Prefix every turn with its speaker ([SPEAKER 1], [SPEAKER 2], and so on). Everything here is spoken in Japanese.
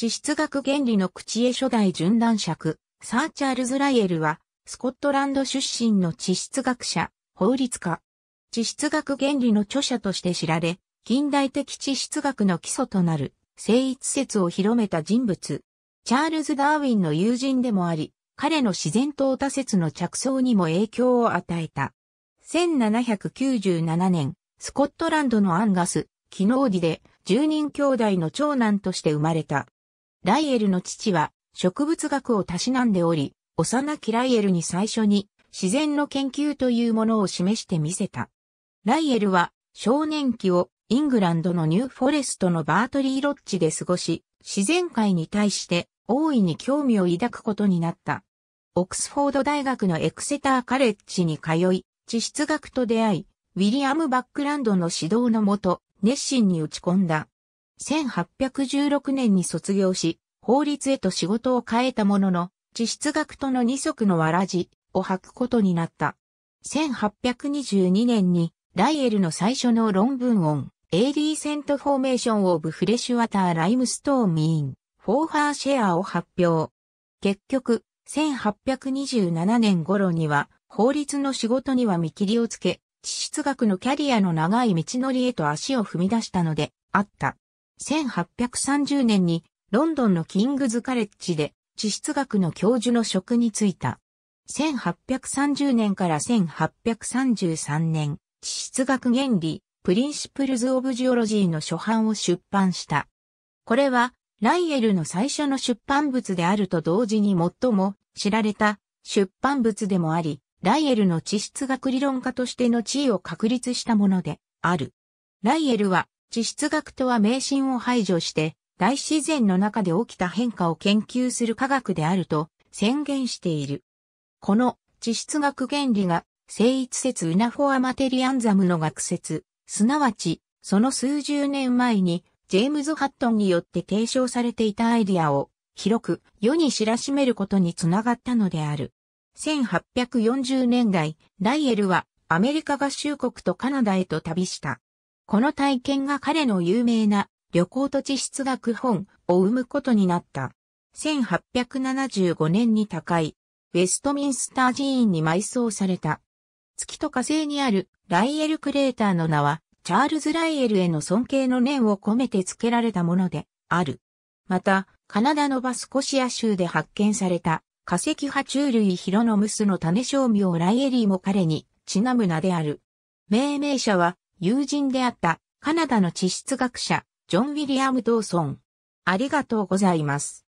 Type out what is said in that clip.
[SPEAKER 1] 地質学原理の口絵初代順断尺、サーチャールズ・ライエルは、スコットランド出身の地質学者、法律家。地質学原理の著者として知られ、近代的地質学の基礎となる、聖一説を広めた人物。チャールズ・ダーウィンの友人でもあり、彼の自然淘汰説の着想にも影響を与えた。1797年、スコットランドのアンガス、キノーディで、10人兄弟の長男として生まれた。ライエルの父は植物学をたしなんでおり、幼きライエルに最初に自然の研究というものを示してみせた。ライエルは少年期をイングランドのニューフォレストのバートリーロッジで過ごし、自然界に対して大いに興味を抱くことになった。オックスフォード大学のエクセターカレッジに通い、地質学と出会い、ウィリアム・バックランドの指導のもと、熱心に打ち込んだ。1816年に卒業し、法律へと仕事を変えたものの、地質学との二足のわらじを履くことになった。1822年に、ライエルの最初の論文音、エイリーセントフォーメーションオブフレッシュワターライムストーミーン、フォーァーシェアを発表。結局、1827年頃には、法律の仕事には見切りをつけ、地質学のキャリアの長い道のりへと足を踏み出したので、あった。1830年にロンドンのキングズカレッジで地質学の教授の職に就いた。1830年から1833年、地質学原理、プリンシプルズ・オブ・ジオロジーの初版を出版した。これは、ライエルの最初の出版物であると同時に最も知られた出版物でもあり、ライエルの地質学理論家としての地位を確立したものである。ライエルは地質学とは迷信を排除して、大自然の中で起きた変化を研究する科学であると宣言している。この地質学原理が、聖一説ウナフォアマテリアンザムの学説、すなわち、その数十年前に、ジェームズ・ハットンによって提唱されていたアイディアを、広く世に知らしめることにつながったのである。1840年代、ライエルはアメリカ合衆国とカナダへと旅した。この体験が彼の有名な旅行と地質学本を生むことになった。1875年に高い、ウェストミンスター寺院に埋葬された。月と火星にあるライエルクレーターの名は、チャールズ・ライエルへの尊敬の念を込めて付けられたものである。また、カナダのバスコシア州で発見された化石爬虫類ヒロノムスの種商名ライエリーも彼にちなむ名である。命名者は友人であったカナダの地質学者、ジョン・ウィリアム・ドーソン。ありがとうございます。